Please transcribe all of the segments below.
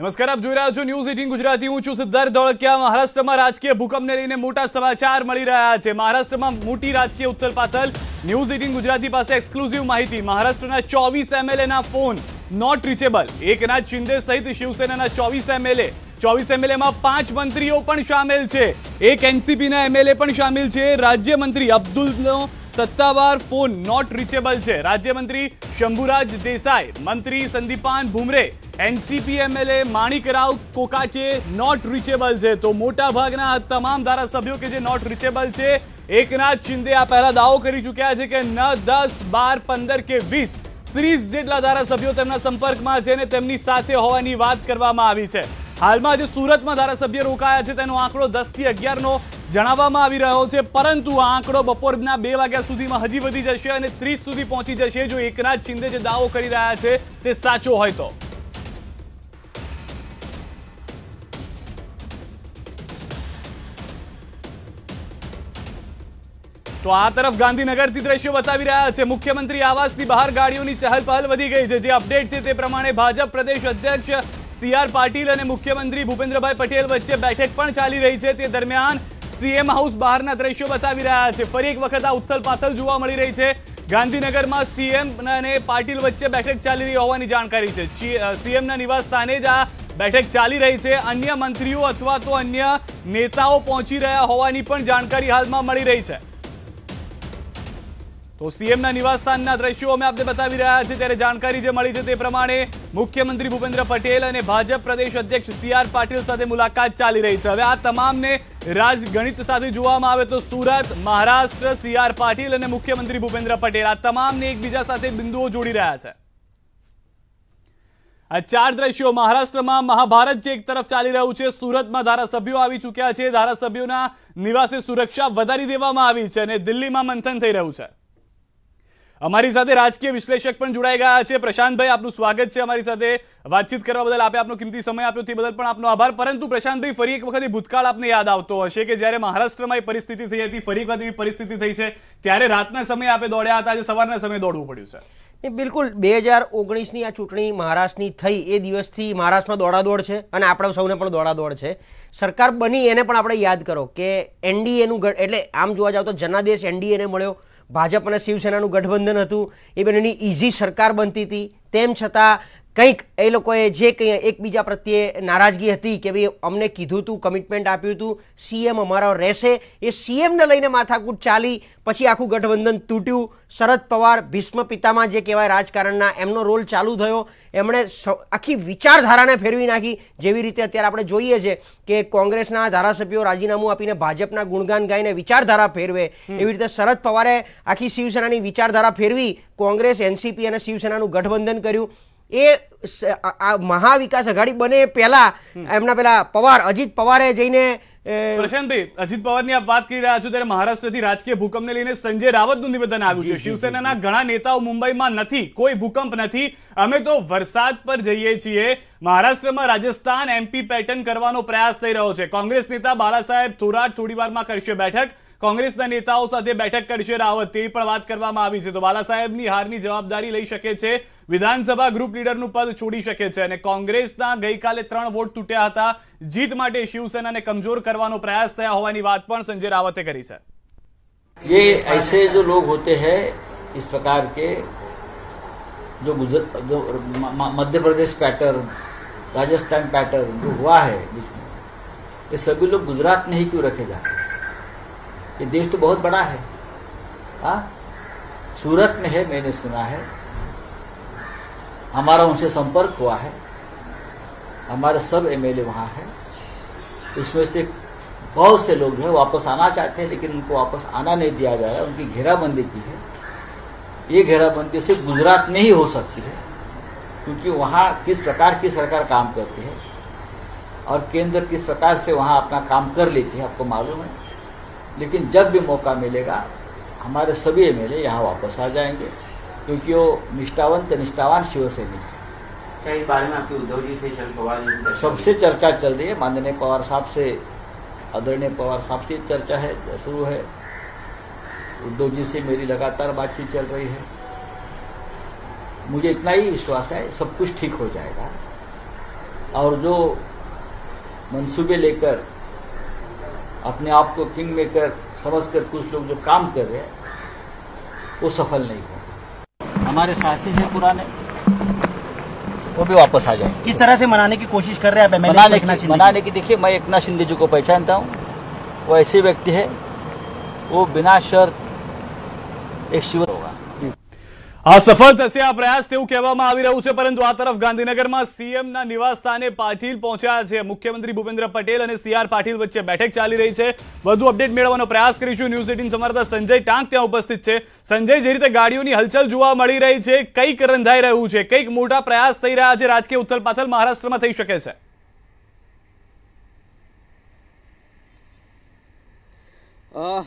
નમસ્કાર આપ જોઈ રહ્યા છો ન્યૂઝ એટીન ગુજરાતી હું છું સિદ્ધાર્થ ધોળકિયા મહારાષ્ટ્રમાં રાજકીય ભૂકંપને લઈને મોટા સમાચાર મળી રહ્યા છે મહારાષ્ટ્રમાં મોટી રાજકીય ઉથલપાથલ ન્યૂઝ એટીન ગુજરાતી પાસે એક્સક્લુઝિવ માહિતી મહારાષ્ટ્રના ચોવીસ એમએલએના phone not reachable Eknath Shinde સહિત શિવસેનાના ચોવીસ એમએલએ ચોવીસ એમએલએમાં પાંચ મંત્રીઓ પણ સામેલ છે એક એનસીપીના એમએલએ પણ સામેલ છે રાજ્યમંત્રી અબ્દુલનો સત્તાવાર ફોન નોટ રીચેબલ છે રાજ્યમંત્રી શંભુરાજ દેસાઈ મંત્રી Sandipan Bhumre NCP MLA Manikrao Kokate not reachable છે તો મોટા ભાગના તમામ ધારાસભ્યો કે જે નોટ રીચેબલ છે એકનાથ શિંદે આ પહેલા દાવો કરી ચૂક્યા છે કે ન દસ બાર પંદર કે વીસ ત્રીસ જેટલા ધારાસભ્યો તેમના સંપર્કમાં છે અને તેમની સાથે હોવાની વાત કરવામાં આવી છે હાલમાં જે સુરતમાં ધારાસભ્ય રોકાયા છે તેનો આંકડો દસ દસથી અગિયારનો જણાવવામાં આવી રહ્યો છે પરંતુ આ આંકડો બપોરના બે વાગ્યા સુધીમાં હજી વધી જશે અને ત્રીસ સુધી પહોંચી જશે જો એકનાથ શિંદે જે દાવો કરી રહ્યા છે તે સાચો હોય તો તો આ તરફ ગાંધીનગરથી દ્રશ્યો બતાવી રહ્યા છે મુખ્યમંત્રી આવાસની બહાર ગાડીઓની ચહલપહલ વધી ગઈ છે જે અપડેટ છે તે પ્રમાણે ભાજપ પ્રદેશ અધ્યક્ષ સીઆર પાટીલ અને મુખ્યમંત્રી ભૂપેન્દ્રભાઈ પટેલ વચ્ચે બેઠક પણ ચાલી રહી છે તે દરમિયાન સીએમ હાઉસ બહારના દ્રશ્યો બતાવી રહ્યા છે ફરી એક વખત આ ઉથલ પાથલ જોવા મળી રહી છે ગાંધીનગરમાં સીએમ અને પાટીલ વચ્ચે બેઠક ચાલી રહી હોવાની જાણકારી છે સીએમના નિવાસ સ્થાને જ આ બેઠક ચાલી રહી છે અન્ય મંત્રીઓ અથવા તો અન્ય નેતાઓ પહોંચી રહ્યા હોવાની પણ જાણકારી હાલમાં મળી રહી છે તો સીએમના નિવાસસ્થાનના દ્રશ્યો અમે આપને બતાવી રહ્યા છે ત્યારે જાણકારી જે મળી છે તે પ્રમાણે મુખ્યમંત્રી ભૂપેન્દ્ર પટેલ અને ભાજપ પ્રદેશ અધ્યક્ષ સી આર પાટીલ સાથે મુલાકાત ચાલી રહી છે હવે આ તમામને રાજગણિત સાથે જોવામાં આવે તો સુરત મહારાષ્ટ્ર સી પાટીલ અને મુખ્યમંત્રી ભૂપેન્દ્ર પટેલ આ તમામને એકબીજા સાથે બિંદુઓ જોડી રહ્યા છે આ ચાર દ્રશ્યો મહારાષ્ટ્રમાં મહાભારત જે એક તરફ ચાલી રહ્યું છે સુરતમાં ધારાસભ્યો આવી ચૂક્યા છે ધારાસભ્યોના નિવાસે સુરક્ષા વધારી દેવામાં આવી છે અને દિલ્હીમાં મંથન થઈ રહ્યું છે અમારી સાથે રાજકીય વિશ્લેષક પણ જોડાઈ ગયા છે પ્રશાંતભાઈ આપનું સ્વાગત છે અમારી સાથે વાતચીત કરવા બદલ આપે આપનો કિંમતી સમય આપ્યો તે બદલ પણ આપનો આભાર પરંતુ પ્રશાંતભાઈ ફરી એક વખત ભૂતકાળ આપને યાદ આવતો હશે કે જ્યારે મહારાષ્ટ્રમાં એ પરિસ્થિતિ થઈ હતી ફરી વખત એવી પરિસ્થિતિ થઈ છે ત્યારે રાતના સમયે આપે દોડ્યા હતા આજે સવારના સમયે દોડવું પડ્યું છે બિલકુલ બે હજાર ઓગણીસની આ ચૂંટણી મહારાષ્ટ્રની થઈ એ દિવસથી મહારાષ્ટ્રમાં દોડાદોડ છે અને આપણે સૌને પણ દોડાદોડ છે સરકાર બની એને પણ આપણે યાદ કરો કે એનડીએનું એટલે આમ જોવા જાવ તો જનાદેશ એનડીએને મળ્યો ભાજપ અને શિવસેનાનું ગઠબંધન હતું એ બંનેની ઇઝી સરકાર બનતી હતી તેમ છતાં કંઈક એ લોકોએ જે કંઈ એકબીજા પ્રત્યે નારાજગી હતી કે ભાઈ અમને કીધું હતું કમિટમેન્ટ આપ્યું હતું સીએમ અમારો રહેશે એ સીએમને લઈને માથાકૂટ ચાલી પછી આખું ગઠબંધન તૂટ્યું શરદ પવાર ભીષ્મ પિતામાં જે કહેવાય રાજકારણના એમનો રોલ ચાલુ થયો એમણે આખી વિચારધારાને ફેરવી નાખી જેવી રીતે અત્યારે આપણે જોઈએ છે કે કોંગ્રેસના ધારાસભ્યો રાજીનામું આપીને ભાજપના ગુણગાન ગાઈને વિચારધારા ફેરવે એવી રીતે શરદ પવારે આખી શિવસેનાની વિચારધારા ફેરવી કોંગ્રેસ એનસીપી અને શિવસેનાનું ગઠબંધન કર્યું એ આ મહાવિકાસ આઘાડી બને પહેલા એમના પેલા પવાર અજીત પવારે જઈને પ્રશાંતભાઈ અજીત પવારની આપ વાત કરી રહ્યા છો ત્યારે મહારાષ્ટ્રથી રાજકીય ભૂકંપને લઈને સંજય રાવતનું નિવેદન આવ્યું છે શિવસેનાના ઘણા નેતાઓ મુંબઈમાં નથી કોઈ ભૂકંપ નથી અમે તો વરસાદ પર જઈએ છીએ મહારાષ્ટ્રમાં રાજસ્થાન એમપી પેટર્ન કરવાનો પ્રયાસ થઈ રહ્યો છે કોંગ્રેસ નેતા બાળાસાહેબ થોરાટ થોડી વારમાં કરશે બેઠક કોંગ્રેસના નેતાઓ સાથે બેઠક કરશે રાવત તેવી પણ વાત કરવામાં આવી છે તો બાલા હારની જવાબદારી લઈ શકે છે વિધાનસભા ગ્રુપ લીડરનું પદ છોડી શકે છે અને કોંગ્રેસના ગઈકાલે ત્રણ વોટ તૂટ્યા હતા જીત માટે શિવસેનાને કમજોર કરવાનો પ્રયાસ થયા હોવાની વાત પણ સંજય રાવતે કરી છે ये ऐसे जो लोग होते हैं इस प्रकार के जो गुजर जो मध्य प्रदेश पैटर्न राजस्थान पैटर्न जो हुआ है ये सभी लोग गुजरात में ही क्यों रखे जाते हैं ये देश तो बहुत बड़ा है आ? हाँ? सूरत में है मैंने सुना है हमारा उनसे संपर्क हुआ है हमारे सब एमएलए वहां है उसमें से बहुत से लोग जो है वापस आना चाहते हैं लेकिन उनको वापस आना नहीं दिया जा रहा है उनकी घेराबंदी की है ये घेराबंदी सिर्फ गुजरात में ही हो सकती है क्योंकि वहां किस प्रकार की सरकार काम करती है और केंद्र किस प्रकार से वहां अपना काम कर लेती है आपको मालूम है लेकिन जब भी मौका मिलेगा हमारे सभी एम एल यहाँ वापस आ जाएंगे क्योंकि वो निष्ठावंत निष्ठावान शिवसैनिक है कई बार में उद्धव जी से सबसे चर्चा चल रही है माननीय पवार साहब से आदरणीय पवार साहब से चर्चा है शुरू है उद्धव जी से मेरी लगातार बातचीत चल रही है मुझे इतना ही विश्वास है सब कुछ ठीक हो जाएगा और जो मंसूबे लेकर अपने आप को किंग मेकर समझ कर कुछ लोग जो काम कर रहे हैं वो सफल नहीं हो हमारे साथी हैं पुराने वो भी वापस आ जाए किस तरह से मनाने की कोशिश कर रहे हैं मनाने की मनाने की देखिए मैं एकनाथ शिंदे जी को पहचानता हूँ वो ऐसे व्यक्ति है वो बिना शर्त एक शिव આ સફળ થશે આ પ્રયાસ તેવું કહેવામાં આવી રહ્યું છે પરંતુ આ તરફ ગાંધીનગરમાં સીએમના નિવાસ સ્થાને પાટીલ પહોંચ્યા છે મુખ્યમંત્રી ભૂપેન્દ્ર પટેલ અને સીઆર પાટીલ વચ્ચે બેઠક ચાલી રહી છે વધુ અપડેટ મેળવવાનો પ્રયાસ કરીશું ન્યૂઝ એટીન સંવાદદાતા સંજય ટાંક ત્યાં ઉપસ્થિત છે સંજય જે રીતે ગાડીઓની હલચલ જોવા મળી રહી છે કંઈક રંધાઈ રહ્યું છે કંઈક મોટા પ્રયાસ થઈ રહ્યા છે રાજકીય ઉથલપાથલ મહારાષ્ટ્રમાં થઈ શકે છે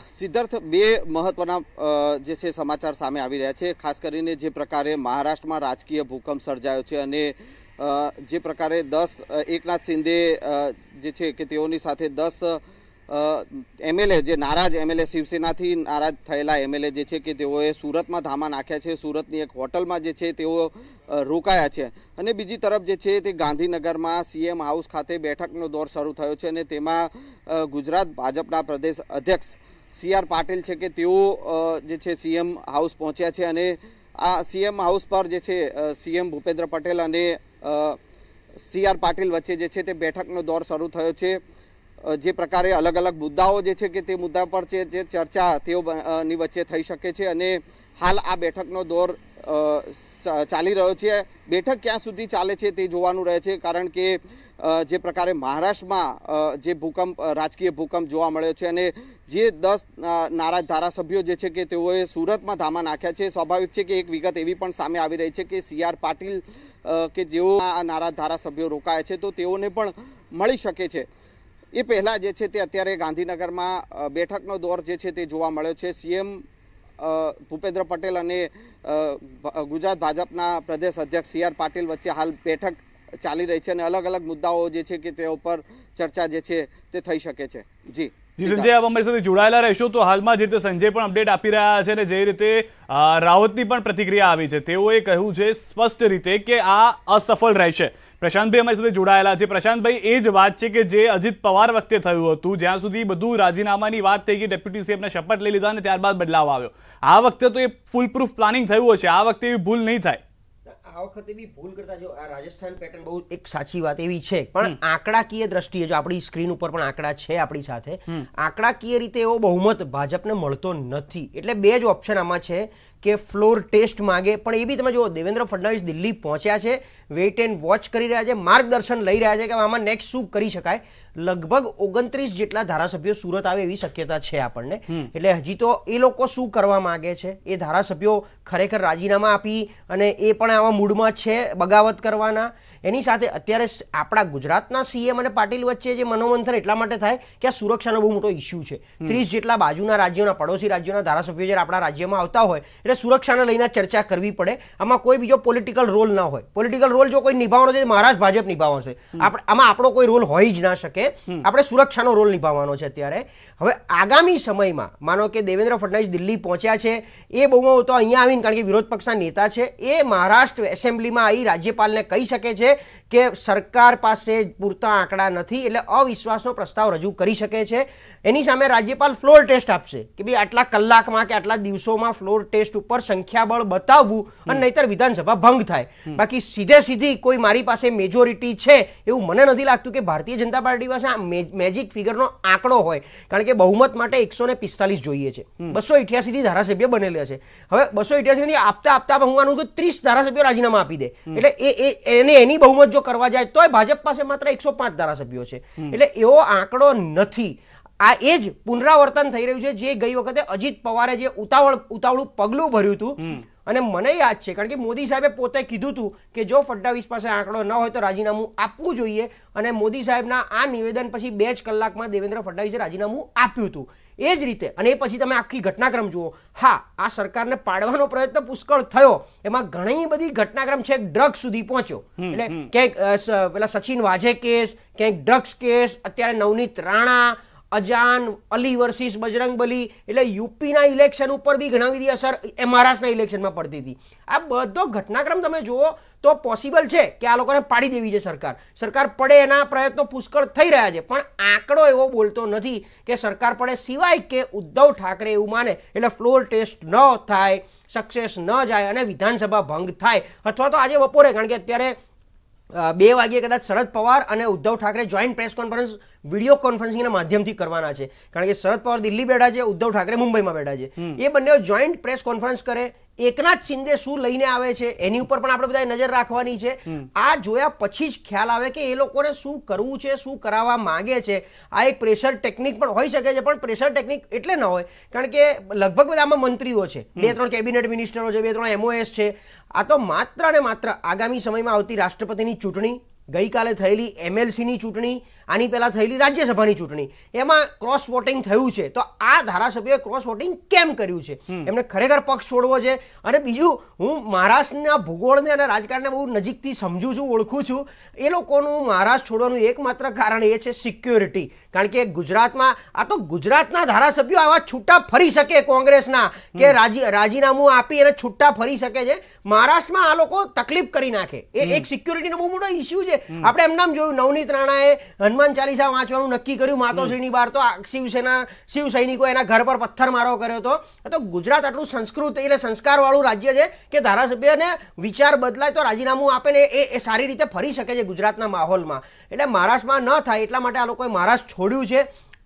સિદ્ધાર્થ બે મહત્વના જે છે સમાચાર સામે આવી રહ્યા છે ખાસ કરીને જે પ્રકારે મહારાષ્ટ્રમાં રાજકીય ભૂકંપ સર્જાયો છે અને જે પ્રકારે દસ એકનાથ શિંદે જે છે કે તેઓની સાથે દસ એમએલએ જે નારાજ એમએલએ શિવસેનાથી નારાજ થયેલા એમએલએ જે છે કે તેઓએ સુરતમાં ધામા નાખ્યા છે સુરતની એક હોટલમાં જે છે તેઓ રોકાયા છે અને બીજી તરફ જે છે તે ગાંધીનગરમાં સીએમ હાઉસ ખાતે બેઠકનો દોર શરૂ થયો છે અને તેમાં ગુજરાત ભાજપના પ્રદેશ અધ્યક્ષ સી આર પાટીલ છે કે તેઓ જે છે સીએમ હાઉસ પહોંચ્યા છે અને આ સીએમ હાઉસ પર જે છે સીએમ ભૂપેન્દ્ર પટેલ અને સી આર પાટીલ વચ્ચે જે છે તે બેઠકનો દોર શરૂ થયો છે જે પ્રકારે અલગ અલગ મુદ્દાઓ જે છે કે તે મુદ્દા પર છે જે ચર્ચા તેઓની વચ્ચે થઈ શકે છે અને હાલ આ બેઠકનો દોર ચાલી રહ્યો છે બેઠક ક્યાં સુધી ચાલે છે તે જોવાનું રહે છે કારણ કે જે પ્રકારે મહારાષ્ટ્રમાં જે ભૂકંપ રાજકીય ભૂકંપ જોવા મળ્યો છે અને જે દસ નારાજ ધારાસભ્યો જે છે કે તેઓએ સુરતમાં ધામા નાખ્યા છે સ્વાભાવિક છે કે એક વિગત એવી પણ સામે આવી રહી છે કે સી આર પાટીલ કે જેઓ આ નારાજ ધારાસભ્યો રોકાયા છે તો તેઓને પણ મળી શકે છે એ પહેલાં જે છે તે અત્યારે ગાંધીનગરમાં બેઠકનો દોર જે છે તે જોવા મળ્યો છે સીએમ ભૂપેન્દ્ર પટેલ અને ગુજરાત ભાજપના પ્રદેશ અધ્યક્ષ સી આર પાટીલ વચ્ચે હાલ બેઠક ચાલી રહી છે અને અલગ અલગ મુદ્દાઓ જે છે કે તે ઉપર ચર્ચા જે છે તે થઈ શકે છે જી જી સંજય આપ અમારી સાથે જોડાયેલા રહેશો તો હાલમાં જે રીતે સંજય પણ અપડેટ આપી રહ્યા છે અને જે રીતે રાવતની પણ પ્રતિક્રિયા આવી છે તેઓએ કહ્યું છે સ્પષ્ટ રીતે કે આ અસફળ રહેશે પ્રશાંતભાઈ અમારી સાથે જોડાયેલા છે પ્રશાંતભાઈ એ જ વાત છે કે જે અજીત પવાર વખતે થયું હતું જ્યાં સુધી બધું રાજીનામાની વાત થઈ ગઈ ડેપ્યુટી સીએમને શપથ લઈ લીધા અને ત્યારબાદ બદલાવ આવ્યો આ વખતે તો એ ફૂલ પ્રૂફ પ્લાનિંગ થયું હશે આ વખતે એવી ભૂલ નહીં થાય આ વખતે બી ભૂલ કરતા જો આ રાજસ્થાન પેટર્ન બહુ એક સાચી વાત એવી છે પણ આંકડાકીય દ્રષ્ટિએ જો આપણી સ્ક્રીન ઉપર પણ આંકડા છે આપણી સાથે આંકડાકીય રીતે એવો બહુમત ભાજપને મળતો નથી એટલે બે જ ઓપ્શન આમાં છે કે ફ્લોર ટેસ્ટ માગે પણ એ બી તમે જુઓ દેવેન્દ્ર ફડણવીસ દિલ્હી પહોંચ્યા છે વેઇટ એન્ડ વોચ કરી રહ્યા છે માર્ગદર્શન લઈ રહ્યા છે કે આમાં નેક્સ્ટ શું કરી શકાય લગભગ ઓગણત્રીસ જેટલા ધારાસભ્યો સુરત આવે એવી શક્યતા છે આપણને એટલે હજી તો એ લોકો શું કરવા માગે છે એ ધારાસભ્યો ખરેખર રાજીનામા આપી અને એ પણ આવા મૂડમાં છે બગાવત કરવાના એની સાથે અત્યારે આપણા ગુજરાતના સીએમ અને પાટીલ વચ્ચે જે મનોમંથન એટલા માટે થાય કે આ સુરક્ષાનો બહુ મોટો ઇસ્યુ છે ત્રીસ જેટલા બાજુના રાજ્યોના પડોશી રાજ્યોના ધારાસભ્યો જ્યારે આપણા રાજ્યમાં આવતા હોય એટલે અને સુરક્ષાને લઈને ચર્ચા કરવી પડે આમાં કોઈ બીજો પોલિટિકલ રોલ ના હોય પોલિટિકલ રોલ જો કોઈ નિભાવવાનો છે મહારાજ ભાજપ નિભાવવાનો છે આમાં આપણો કોઈ રોલ હોય જ ના શકે આપણે સુરક્ષાનો રોલ નિભાવવાનો છે અત્યારે હવે આગામી સમયમાં માનો કે દેવેન્દ્ર ફડણવીસ દિલ્હી પહોંચ્યા છે એ બહુ તો અહીંયા આવીને કારણ કે વિરોધ પક્ષના નેતા છે એ મહારાષ્ટ્ર એસેમ્બલીમાં આવી રાજ્યપાલને કહી શકે છે કે સરકાર પાસે પૂરતા આંકડા નથી એટલે અવિશ્વાસનો પ્રસ્તાવ રજૂ કરી શકે છે એની સામે રાજ્યપાલ ફ્લોર ટેસ્ટ આપશે કે ભાઈ આટલા કલાકમાં કે આટલા દિવસોમાં ફ્લોર ટેસ્ટ ઉપર સંખ્યાબળ બતાવવું અને નહીતર વિધાનસભા ભંગ થાય બાકી સીધે સીધી કોઈ મારી પાસે મેજોરિટી છે એવું મને નથી લાગતું કે ભારતીય જનતા પાર્ટી પાસે મેજિક ફિગરનો આંકડો હોય કારણ કે બહુમત માટે એકસો ને પિસ્તાલીસ જોઈએ છે બસો થી ધારાસભ્ય બનેલા છે હવે બસો થી આપતા આપતા હું માનું કે ત્રીસ ધારાસભ્યો રાજીનામા આપી દે એટલે એ એને એની બહુમત જો કરવા જાય તોય ભાજપ પાસે માત્ર એકસો પાંચ ધારાસભ્યો છે એટલે એવો આંકડો નથી આ એ જ પુનરાવર્તન થઈ રહ્યું છે જે ગઈ વખતે અજીત પવારે જે ઉતાવળ ઉતાવળું પગલું ભર્યું હતું અને મને યાદ છે કારણ કે મોદી સાહેબે પોતે કીધું હતું કે જો ફડણવીસ પાસે આંકડો ન હોય તો રાજીનામું આપવું જોઈએ અને મોદી સાહેબના આ નિવેદન પછી બે જ કલાકમાં દેવેન્દ્ર ફડણવીસે રાજીનામું આપ્યું હતું એ જ રીતે અને એ પછી તમે આખી ઘટનાક્રમ જુઓ હા આ સરકારને પાડવાનો પ્રયત્ન પુષ્કળ થયો એમાં ઘણી બધી ઘટનાક્રમ છે ડ્રગ્સ સુધી પહોંચ્યો એટલે ક્યાંક પેલા સચિન વાજે કેસ ક્યાંક ડ્રગ્સ કેસ અત્યારે નવનીત રાણા અજાન અલી વર્સિસ બજરંગ બલી એટલે યુપીના ઇલેક્શન ઉપર બી ઘણા બધી અસર એ મહારાષ્ટ્રના ઇલેક્શનમાં પડતી હતી આ બધો ઘટનાક્રમ તમે જુઓ તો પોસિબલ છે કે આ લોકોને પાડી દેવી છે સરકાર સરકાર પડે એના પ્રયત્નો પુષ્કળ થઈ રહ્યા છે પણ આંકડો એવો બોલતો નથી કે સરકાર પડે સિવાય કે ઉદ્ધવ ઠાકરે એવું માને એટલે ફ્લોર ટેસ્ટ ન થાય સક્સેસ ન જાય અને વિધાનસભા ભંગ થાય અથવા તો આજે બપોરે કારણ કે અત્યારે બે વાગ્યે કદાચ શરદ પવાર અને Uddhav Thackeray joint press conference video કોન્ફરન્સિંગના માધ્યમથી કરવાના છે કારણ કે શરદ પવાર દિલ્હી બેઠા છે ઉદ્ધવ ઠાકરે મુંબઈમાં બેઠા છે એ બંને જોઈન્ટ પ્રેસ કોન્ફરન્સ કરે એકના જ શિંદે શું લઈને આવે છે એની ઉપર પણ આપણે બધાએ નજર રાખવાની છે આ જોયા પછી જ ખ્યાલ આવે કે એ લોકોને શું કરવું છે શું કરાવવા માંગે છે આ એક પ્રેશર ટેકનિક પણ હોઈ શકે છે પણ પ્રેશર ટેકનિક એટલે ન હોય કારણ કે લગભગ બધા આમાં મંત્રીઓ છે બે ત્રણ કેબિનેટ મિનિસ્ટરો છે બે ત્રણ એમઓએસ છે આ તો માત્ર ને માત્ર આગામી સમયમાં આવતી રાષ્ટ્રપતિની ચૂંટણી ગઈકાલે થયેલી એમએલસીની ચૂંટણી આની પહેલાં થયેલી રાજ્યસભાની ચૂંટણી એમાં ક્રોસ વોટિંગ થયું છે તો આ ધારાસભ્યોએ ક્રોસ વોટિંગ કેમ કર્યું છે એમને ખરેખર પક્ષ છોડવો છે અને બીજું હું મહારાષ્ટ્રના ભૂગોળને અને રાજકારણને બહુ નજીકથી સમજું છું ઓળખું છું એ લોકોનું મહારાષ્ટ્ર છોડવાનું એકમાત્ર કારણ એ છે સિક્યોરિટી કારણ કે ગુજરાતમાં આ તો ગુજરાતના ધારાસભ્યો આવા છૂટા ફરી શકે કોંગ્રેસના કે રાજી રાજીનામું આપી અને છૂટા ફરી શકે છે મહારાષ્ટ્રમાં આ લોકો તકલીફ કરી નાખે એ એક સિક્યોરિટીનો બહુ મોટો ઇસ્યુ છે આપણે એમનામ જોયું નવનીત રાણાએ હનુમાન ચાલીસા વાંચવાનું નક્કી કર્યું માતોશ્રીની બહાર તો શિવસેના શિવ સૈનિકો એના ઘર પર પથ્થર મારો કર્યો હતો તો ગુજરાત આટલું સંસ્કૃત એટલે સંસ્કારવાળું રાજ્ય છે કે ધારાસભ્યને વિચાર બદલાય તો રાજીનામું આપે ને એ એ સારી રીતે ફરી શકે છે ગુજરાતના માહોલમાં એટલે મહારાષ્ટ્રમાં ન થાય એટલા માટે આ લોકોએ મહારાષ્ટ્ર છોડ્યું છે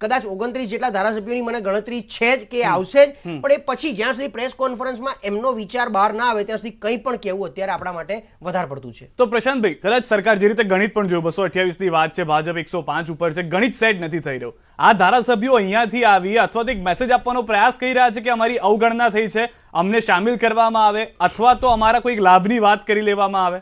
કદાચ ઓગણત્રીસ જેટલા ધારાસભ્યોની મને ગણતરી છે જ કે આવશે જ પણ એ પછી જ્યાં સુધી પ્રેસ કોન્ફરન્સમાં એમનો વિચાર બહાર ના આવે ત્યાં સુધી કંઈ પણ કહેવું અત્યારે આપણા માટે વધારે પડતું છે તો પ્રશાંતભાઈ કદાચ સરકાર જે રીતે ગણિત પણ જોયું બસો અઠ્યાવીસની વાત છે ભાજપ એકસો પાંચ ઉપર છે ગણિત સેટ નથી થઈ રહ્યો આ ધારાસભ્યો અહીંયાથી આવી અથવા તો એક મેસેજ આપવાનો પ્રયાસ કરી રહ્યા છે કે અમારી અવગણના થઈ છે અમને સામેલ કરવામાં આવે અથવા તો અમારા કોઈક લાભની વાત કરી લેવામાં આવે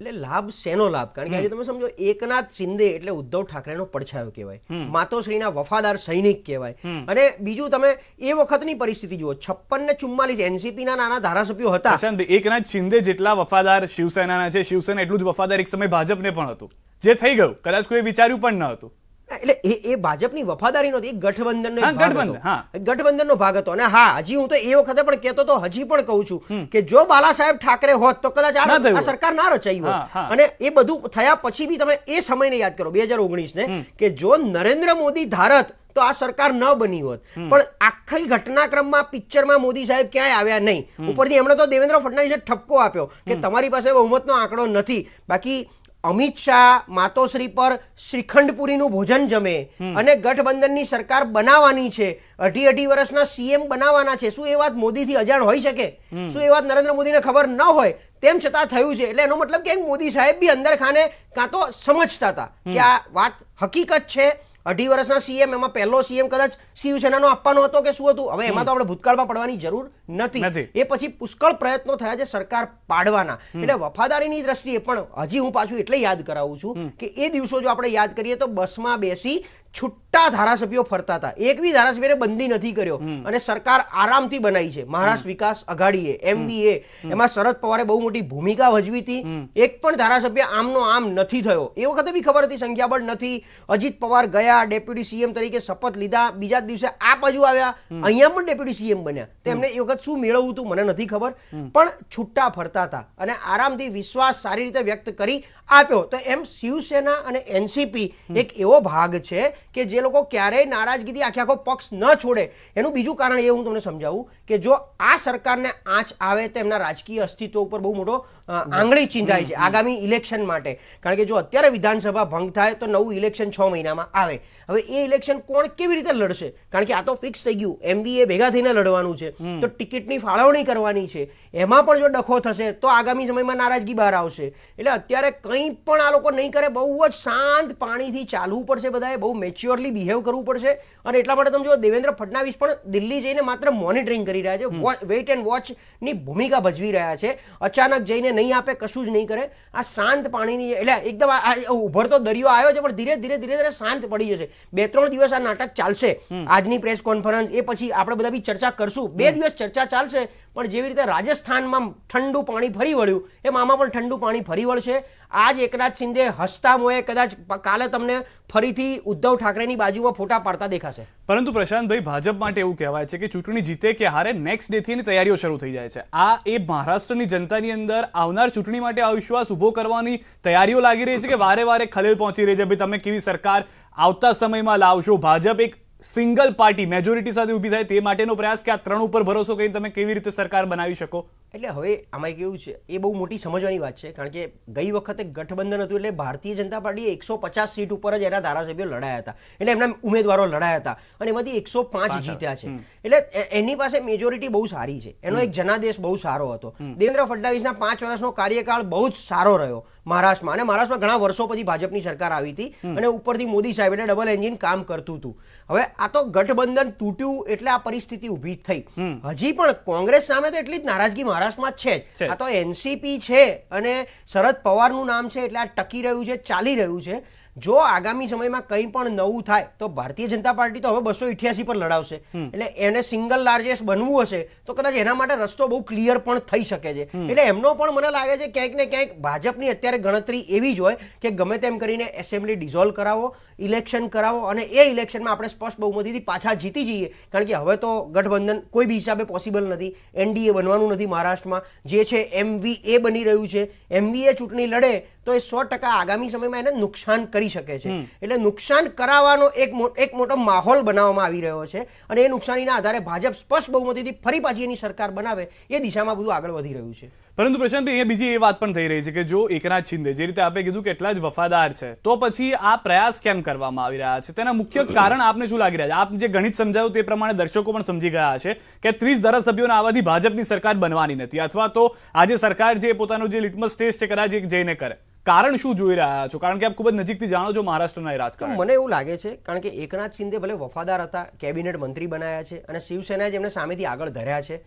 એટલે લાભ શેનો લાભ કારણ કે આજે તમે સમજો એકનાથ શિંદે એટલે ઉદ્ધવ ઠાકરેનો પડછાયો કહેવાય માતોશ્રીના વફાદાર સૈનિક કહેવાય અને બીજું તમે એ વખતની પરિસ્થિતિ જુઓ છપ્પન ને ચુમ્માલીસ એનસીપીના નાના ધારાસભ્યો હતા એકનાથ શિંદે જેટલા વફાદાર શિવસેનાના છે શિવસેના એટલું જ વફાદાર એક સમય ભાજપને પણ હતું જે થઈ ગયું કદાચ કોઈ વિચાર્યું પણ ન હતું એટલે એ એ ભાજપની વફાદારી નહોતી ગઠબંધનનો ગઠબંધનનો ભાગ હતો અને હા હજી હું તો એ વખતે પણ કહેતો તો હજી પણ કહું છું કે જો બાલા સાહેબ ઠાકરે હોત તો કદાચ આ સરકાર ના રચાઈ હોત અને એ બધું થયા પછી બી તમે એ સમયને યાદ કરો બે હજાર ઓગણીસ ને કે જો નરેન્દ્ર મોદી ધારત તો આ સરકાર ન બની હોત પણ આખી ઘટનાક્રમમાં પિક્ચરમાં મોદી સાહેબ ક્યાંય આવ્યા નહીં ઉપરથી એમણે તો દેવેન્દ્ર ફડણવીસે ઠપકો આપ્યો કે તમારી પાસે બહુમતનો આંકડો નથી બાકી અમિત શાહ માતોશ્રી પર શ્રીખંડપુરીનું ભોજન જમે અને ગઠબંધનની સરકાર બનાવવાની છે અઢી અઢી વર્ષના સીએમ બનાવવાના છે શું એ વાત મોદીથી અજાણ હોઈ શકે શું એ વાત નરેન્દ્ર મોદીને ખબર ન હોય તેમ છતાં થયું છે એટલે એનો મતલબ કે મોદી સાહેબ બી અંદર ખાને કાં તો સમજતા હતા કે આ વાત હકીકત છે અઢી વર્ષના સીએમ એમાં પહેલો સીએમ કદાચ શિવસેનાનો આપવાનો હતો કે શું હતું હવે એમાં તો આપણે ભૂતકાળમાં પડવાની જરૂર નથી એ પછી પુષ્કળ પ્રયત્નો થયા છે સરકાર પાડવાના એટલે વફાદારીની દ્રષ્ટિએ પણ હજી હું પાછું એટલે યાદ કરાવું છું કે એ દિવસો જો આપણે યાદ કરીએ તો બસમાં બેસી છુટ્ટા ધારાસભ્યો ફરતા હતા એક બી ધારાસભ્યને બંધી નથી કર્યો અને સરકાર આરામથી બનાવી છે મહારાષ્ટ્ર વિકાસ અઘાડીએ એમવીએ એમાં શરદ પવારે બહુ મોટી ભૂમિકા ભજવી હતી એક પણ ધારાસભ્ય આમનો આમ નથી થયો એ વખતે બી ખબર હતી સંખ્યાબળ નથી અજીત પવાર ગયા ડેપ્યુટી સીએમ તરીકે શપથ લીધા બીજા દિવસે આ બાજુ આવ્યા અહીંયા પણ ડેપ્યુટી સીએમ બન્યા તો એમને એ વખત શું મેળવવું હતું મને નથી ખબર પણ છુટ્ટા ફરતા હતા અને આરામથી વિશ્વાસ સારી રીતે વ્યક્ત કરી આપ્યો તો એમ શિવસેના અને એનસીપી એક એવો ભાગ છે કે જે લોકો ક્યારેય નારાજગીથી આખે આખો પક્ષ ન છોડે એનું બીજું કારણ એ હું તમને સમજાવું કે જો આ સરકારને આંચ આવે તો એમના રાજકીય અસ્તિત્વ ઉપર બહુ મોટો આંગળી ચિંધાય છે આગામી ઇલેક્શન માટે કારણ કે જો અત્યારે વિધાનસભા ભંગ થાય તો નવું ઇલેક્શન છ મહિનામાં આવે હવે એ ઇલેક્શન કોણ કેવી રીતે લડશે કારણ કે આ તો ફિક્સ થઈ ગયું એમબીએ ભેગા થઈને લડવાનું છે તો ટિકિટની ફાળવણી કરવાની છે એમાં પણ જો ડખો થશે તો આગામી સમયમાં નારાજગી બહાર આવશે એટલે અત્યારે કંઈ પણ આ લોકો નહીં કરે બહુ જ શાંત પાણીથી ચાલવું પડશે બધાએ બહુ મેચ્યોર મેચ્યોરલી બિહેવ કરવું પડશે અને એટલા માટે તમે જો દેવેન્દ્ર ફડણવીસ પણ દિલ્હી જઈને માત્ર મોનિટરિંગ કરી રહ્યા છે વેઇટ એન્ડ વોચની ભૂમિકા ભજવી રહ્યા છે અચાનક જઈને નહીં આપે કશું જ નહીં કરે આ શાંત પાણીની એટલે એકદમ ઉભરતો દરિયો આવ્યો છે પણ ધીરે ધીરે ધીરે ધીરે શાંત પડી જશે બે ત્રણ દિવસ આ નાટક ચાલશે આજની પ્રેસ કોન્ફરન્સ એ પછી આપણે બધા બી ચર્ચા કરશું બે દિવસ ચર્ચા ચાલશે પણ જેવી રીતે રાજસ્થાનમાં ઠંડુ પાણી ફરી વળ્યું એમ આમાં પણ ઠંડુ પાણી ફરી વળશે આજ એકનાથ શિંદે હસતા મોએ કદાચ કાલે તમને ફરીથી ઉદ્ધવ ઠાકરેની બાજુમાં ફોટા પાડતા દેખાશે પરંતુ પ્રશાંતભાઈ ભાજપ માટે એવું કહેવાય છે કે ચૂંટણી જીતે કે હારે નેક્સ્ટ ડેથી એની તૈયારીઓ શરૂ થઈ જાય છે આ એ મહારાષ્ટ્રની જનતાની અંદર આવનાર ચૂંટણી માટે આ ઉભો કરવાની તૈયારીઓ લાગી રહી છે કે વારે વારે ખલેલ પહોંચી રહી છે ભાઈ તમે કેવી સરકાર આવતા સમયમાં લાવશો ભાજપ એક સિંગલ પાર્ટી મેજોરિટી સાથે ઊભી થાય તે માટેનો પ્રયાસ કે આ ત્રણ ઉપર ભરોસો કરીને તમે કેવી રીતે સરકાર બનાવી શકો એટલે હવે આમાં કેવું છે એ બહુ મોટી સમજવાની વાત છે કારણ કે ગઈ વખતે ગઠબંધન હતું એટલે ભારતીય જનતા પાર્ટીએ એકસો પચાસ સીટ ઉપર જ એના ધારાસભ્યો લડાયા હતા એટલે એમના ઉમેદવારો લડાયા હતા અને એમાંથી એકસો પાંચ જીત્યા છે એટલે એની પાસે મેજોરિટી બહુ સારી છે એનો એક જનાદેશ બહુ સારો હતો દેવેન્દ્ર ફડણવીસના પાંચ વર્ષનો કાર્યકાળ બહુ જ સારો રહ્યો મહારાષ્ટ્રમાં અને મહારાષ્ટ્રમાં ઘણા વર્ષો પછી ભાજપની સરકાર આવી હતી અને ઉપરથી મોદી સાહેબ એટલે ડબલ એન્જિન કામ કરતું હતું હવે આ તો ગઠબંધન તૂટ્યું એટલે આ પરિસ્થિતિ ઊભી થઈ હજી પણ કોંગ્રેસ સામે તો એટલી જ નારાજગી મહારાષ્ટ્રમાં જ છે આ તો એનસીપી છે અને શરદ પવારનું નામ છે એટલે આ ટકી રહ્યું છે ચાલી રહ્યું છે જો આગામી સમયમાં કંઈ પણ નવું થાય તો ભારતીય જનતા પાર્ટી તો હવે બસો ઇઠ્યાસી પર લડાવશે એટલે એને સિંગલ લાર્જેસ્ટ બનવું હશે તો કદાચ એના માટે રસ્તો બહુ ક્લિયર પણ થઈ શકે છે એટલે એમનો પણ મને લાગે છે ક્યાંક ને ક્યાંક ભાજપની અત્યારે ગણતરી એવી જ હોય કે ગમે તેમ કરીને એસેમ્બલી ડિઝોલ્વ કરાવો ઇલેક્શન કરાવો અને એ ઇલેક્શનમાં આપણે સ્પષ્ટ બહુમતીથી પાછા જીતી જઈએ કારણ કે હવે તો ગઠબંધન કોઈ બી હિસાબે પોસિબલ નથી એનડીએ બનવાનું નથી મહારાષ્ટ્રમાં જે છે એમવીએ બની રહ્યું છે એમવીએ ચૂંટણી લડે તો એ સો ટકા આગામી સમયમાં એને નુકસાન કરી શકે છે એટલે નુકસાન કરાવવાનો એક એક મોટો માહોલ બનાવવામાં આવી રહ્યો છે અને એ નુકસાનીના આધારે ભાજપ સ્પષ્ટ બહુમતીથી ફરી પાછી એની સરકાર બનાવે એ દિશામાં બધું આગળ વધી રહ્યું છે પરંતુ પ્રશાંત અહીંયા બીજી એ વાત પણ થઈ રહી છે કે જો એકનાથ શિંદે જે રીતે આપે કીધું કે એટલા જ વફાદાર છે તો પછી આ પ્રયાસ કેમ કરવામાં આવી રહ્યા છે તેના મુખ્ય કારણ આપને શું લાગી રહ્યા છે આપ જે ગણિત સમજાયું તે પ્રમાણે દર્શકો પણ સમજી ગયા છે કે ત્રીસ ધારાસભ્યોના આવાથી ભાજપની સરકાર બનવાની નથી અથવા તો આજે સરકાર જે પોતાનું જે લિટમસ ટેસ્ટ છે કદાચ જઈને કરે કારણ શું જોઈ રહ્યા છો કારણ કે આપ ખૂબ જ નજીકથી જાણો છો મહારાષ્ટ્રના એ રાજકારણ મને એવું લાગે છે કારણ કે એકનાથ શિંદે ભલે વફાદાર હતા કેબિનેટ મંત્રી બનાયા છે અને શિવસેનાએ જેમને સામેથી આગળ ધર્યા છે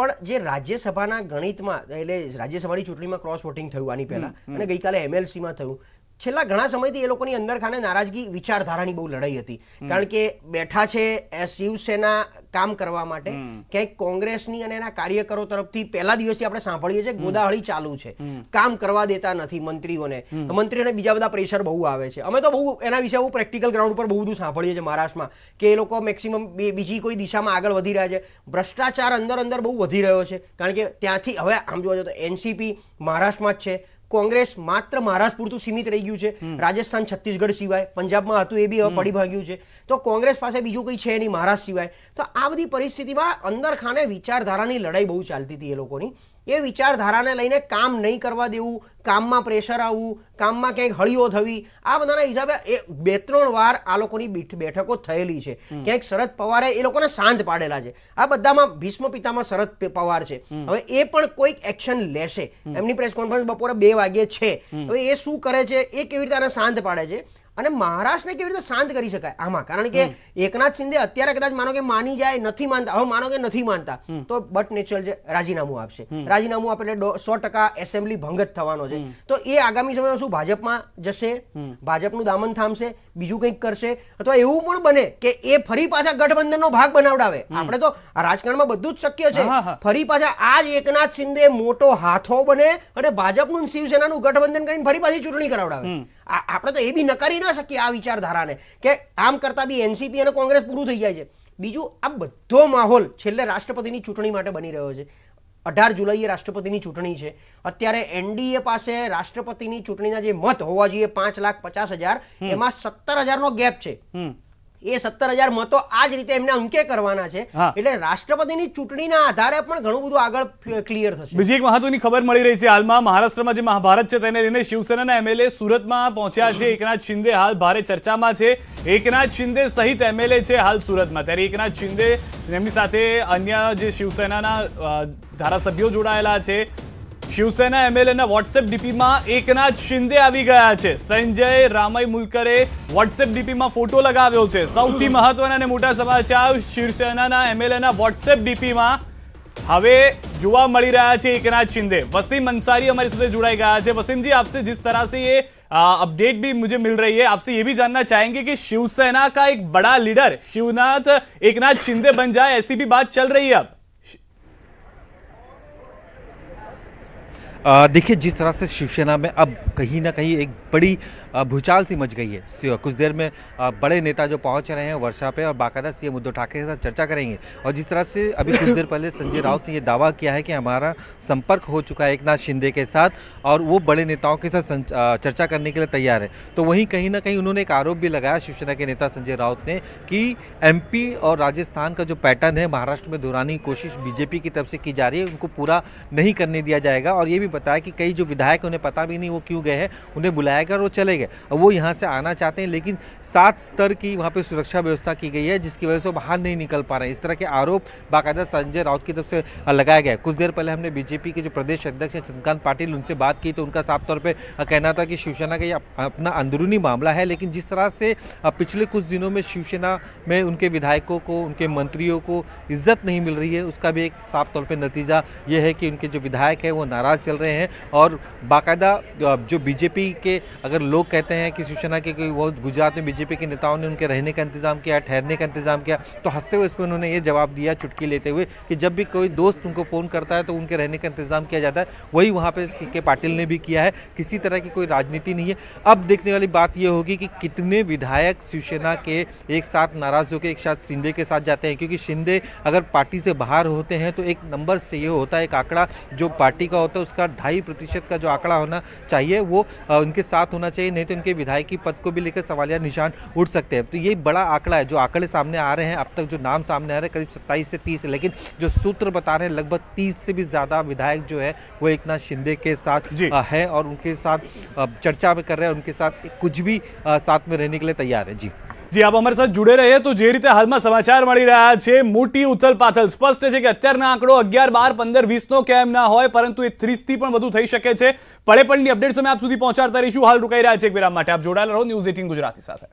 પણ જે રાજ્યસભાના ગણિતમાં એટલે રાજ્યસભાની ચૂંટણીમાં ક્રોસ વોટિંગ થયું આની પહેલા અને ગઈકાલે એમએલસીમાં થયું છેલ્લા ઘણા સમયથી એ લોકોની અંદર ખાને નારાજગી વિચારધારાની બહુ લડાઈ હતી કારણ કે બેઠા છે શિવસેના કામ કરવા માટે ક્યાંક કોંગ્રેસની અને એના કાર્યકરો તરફથી પહેલા દિવસથી આપણે સાંભળીએ છીએ ગોદાહળી ચાલુ છે કામ કરવા દેતા નથી મંત્રીઓને મંત્રીઓને બીજા બધા પ્રેશર બહુ આવે છે અમે તો બહુ એના વિશે બહુ પ્રેક્ટિકલ ગ્રાઉન્ડ ઉપર બહુ બધું સાંભળીએ છીએ મહારાષ્ટ્રમાં કે એ લોકો મેક્સિમમ બીજી કોઈ દિશામાં આગળ વધી રહ્યા છે ભ્રષ્ટાચાર અંદર અંદર બહુ વધી રહ્યો છે કારણ કે ત્યાંથી હવે આમ જોવા જાવ તો એનસીપી મહારાષ્ટ્રમાં જ છે કોંગ્રેસ માત્ર મહારાષ્ટ્ર પૂરતું સીમિત રહી ગયું છે રાજસ્થાન છત્તીસગઢ સિવાય પંજાબમાં હતું એ બી હવે પડી ભાગ્યું છે તો કોંગ્રેસ પાસે બીજું કંઈ છે નહીં મહારાષ્ટ્ર સિવાય તો આ બધી પરિસ્થિતિમાં અંદર ખાને વિચારધારાની લડાઈ બહુ ચાલતી હતી એ લોકોની એ વિચારધારાને લઈને કામ નહીં કરવા દેવું કામમાં પ્રેશર આવવું કામમાં ક્યાંક હળીઓ થવી આ બધાના હિસાબે એ બે ત્રણ વાર આ લોકોની બેઠકો થયેલી છે ક્યાંક શરદ પવારે એ લોકોને શાંત પાડેલા છે આ બધામાં ભીષ્મ પિતામાં શરદ પવાર છે હવે એ પણ કોઈક એક્શન લેશે એમની પ્રેસ કોન્ફરન્સ બપોરે બે વાગ્યે છે હવે એ શું કરે છે એ કેવી રીતે આને શાંત પાડે છે અને મહારાષ્ટ્રને કેવી રીતે શાંત કરી શકાય આમાં કારણ કે એકનાથ શિંદે અત્યારે કદાચ માનો કે માની જાય નથી માનતા હવે માનો કે નથી માનતા તો બટ નેચરલ જે રાજીનામું આપશે રાજીનામું આપે એટલે સો ટકા એસેમ્બલી ભંગ જ થવાનો છે તો એ આગામી સમયમાં શું ભાજપમાં જશે ભાજપનું દામન થામશે બીજું કંઈક કરશે અથવા એવું પણ બને કે એ ફરી પાછા ગઠબંધનનો ભાગ બનાવડાવે આપણે તો રાજકારણમાં બધું જ શક્ય છે ફરી પાછા આ જ એકનાથ શિંદે મોટો હાથો બને અને ભાજપનું શિવસેનાનું ગઠબંધન કરીને ફરી પાછી ચૂંટણી કરાવડાવે આપણે તો એ બી નકારી ના શકીએ આ વિચારધારાને કે આમ કરતા બી એનસીપી અને કોંગ્રેસ પૂરું થઈ જાય છે બીજું આ બધો માહોલ છેલ્લે રાષ્ટ્રપતિની ચૂંટણી માટે બની રહ્યો છે અઢાર જુલાઈએ રાષ્ટ્રપતિની ચૂંટણી છે અત્યારે એનડીએ પાસે રાષ્ટ્રપતિની ચૂંટણીના જે મત હોવા જોઈએ પાંચ લાખ પચાસ હજાર એમાં સત્તર હજારનો ગેપ છે એ સત્તર હજાર મતો આ જ રીતે એમને અંકે કરવાના છે એટલે રાષ્ટ્રપતિની ચૂંટણીના આધારે પણ ઘણું બધું આગળ ક્લિયર થશે બીજી એક મહત્વની ખબર મળી રહી છે હાલમાં મહારાષ્ટ્રમાં જે મહાભારત છે તેને લઈને શિવસેનાના એમએલએ સુરતમાં પહોંચ્યા છે એકનાથ શિંદે હાલ ભારે ચર્ચામાં છે એકનાથ શિંદે સહિત એમએલએ છે હાલ સુરતમાં ત્યારે એકનાથ શિંદે એમની સાથે અન્ય જે શિવસેનાના ધારાસભ્યો જોડાયેલા છે શિવસેના એમએલએના વોટ્સએપ ડીપીમાં એકનાથ શિંદે આવી ગયા છે સંજય રામય મુલકરે વોટ્સએપ ડીપીમાં ફોટો લગાવ્યો છે સૌથી મહત્વના અને મોટા સમાચાર શિવસેનાના એમએલએના વોટ્સએપ ડીપીમાં હવે જોવા મળી રહ્યા છે એકનાથ શિંદे वसीम अंसारी हमारे साथ जुड़ाई गया है वसीम जी आपसे जिस तरह से ये अपडेट भी मुझे मिल रही है आपसे ये भी जानना चाहेंगे कि शिवसेना का एक बड़ा लीडर शिवनाथ एकनाथ शिंदे बन जाए ऐसी भी बात चल रही है अब देखिए जिस तरह से शिवसेना में अब कहीं ना कहीं एक बड़ी भूचाल सी मच गई है कुछ देर में बड़े नेता जो पहुंच रहे हैं वर्षा पे और बाकायदा सीएम उद्धव ठाकरे के साथ चर्चा करेंगे और जिस तरह से अभी कुछ देर पहले संजय राउत ने यह दावा किया है कि हमारा संपर्क हो चुका है एक नाथ शिंदे के साथ और वो बड़े नेताओं के साथ चर्चा करने के लिए तैयार है तो वहीं कहीं ना कहीं उन्होंने एक आरोप भी लगाया शिवसेना के नेता संजय राउत ने कि एम और राजस्थान का जो पैटर्न है महाराष्ट्र में दोहराने की कोशिश बीजेपी की तरफ से की जा रही है उनको पूरा नहीं करने दिया जाएगा और ये भी बताया कि कई जो विधायक उन्हें पता भी नहीं वो क्यों गए हैं उन्हें बुलाया टाइगर वो चले गए और वो यहाँ से आना चाहते हैं लेकिन सात स्तर की वहाँ पर सुरक्षा व्यवस्था की गई है जिसकी वजह से वो बाहर नहीं निकल पा रहे इस तरह के आरोप बाकायदा संजय राउत की तरफ से लगाया गया कुछ देर पहले हमने बीजेपी के जो प्रदेश अध्यक्ष हैं चंद्रकांत पाटिल उनसे बात की तो उनका साफ तौर पर कहना था कि शिवसेना का ये अपना अंदरूनी मामला है लेकिन जिस तरह से पिछले कुछ दिनों में शिवसेना में उनके विधायकों को उनके मंत्रियों को इज्जत नहीं मिल रही है उसका भी एक साफ तौर पर नतीजा ये है कि उनके जो विधायक हैं वो नाराज़ चल रहे हैं और बाकायदा जो बीजेपी के अगर लोग कहते हैं कि शिवसेना के कोई बहुत गुजरात में बीजेपी के नेताओं ने उनके रहने का इंतजाम किया ठहरने का इंतजाम किया तो हंसते हुए इस पर उन्होंने ये जवाब दिया चुटकी लेते हुए कि जब भी कोई दोस्त उनको फ़ोन करता है तो उनके रहने का इंतजाम किया जाता है वही वहाँ पर सी के पाटिल ने भी किया है किसी तरह की कोई राजनीति नहीं है अब देखने वाली बात यह होगी कि कितने विधायक शिवसेना के एक साथ नाराज होकर एक साथ शिंदे के साथ जाते हैं क्योंकि शिंदे अगर पार्टी से बाहर होते हैं तो एक नंबर से ये होता है एक आंकड़ा जो पार्टी का होता है उसका ढाई प्रतिशत का जो आंकड़ा होना चाहिए वो उनके साथ साथ होना चाहिए नहीं तो इनके विधायक की पद को भी लेकर सवालिया निशान उठ सकते हैं तो ये बड़ा आंकड़ा है जो आंकड़े सामने आ रहे हैं अब तक जो नाम सामने आ रहे हैं करीब सत्ताईस से तीस लेकिन जो सूत्र बता रहे हैं लगभग तीस से भी ज़्यादा विधायक जो है वो एक शिंदे के साथ है और उनके साथ चर्चा भी कर रहे हैं उनके साथ कुछ भी साथ में रहने के लिए तैयार है जी જી આપ અમારી સાથે જોડે રહીએ તો જે રીતે હાલમાં સમાચાર મળી રહ્યા છે મોટી ઉથલપાથલ સ્પષ્ટ છે કે અત્યારના આંકડો અગિયાર બાર પંદર વીસનો કેમ ના હોય પરંતુ એ ત્રીસથી પણ વધુ થઈ શકે છે પડે પડની અપડેટ્સ અમે આપ સુધી પહોંચાડતા રહીશું હાલ રોકાઈ રહ્યા છે એક વિરામ માટે આપ જોડાયેલા રહો ન્યૂઝ એટીન ગુજરાતી સાથે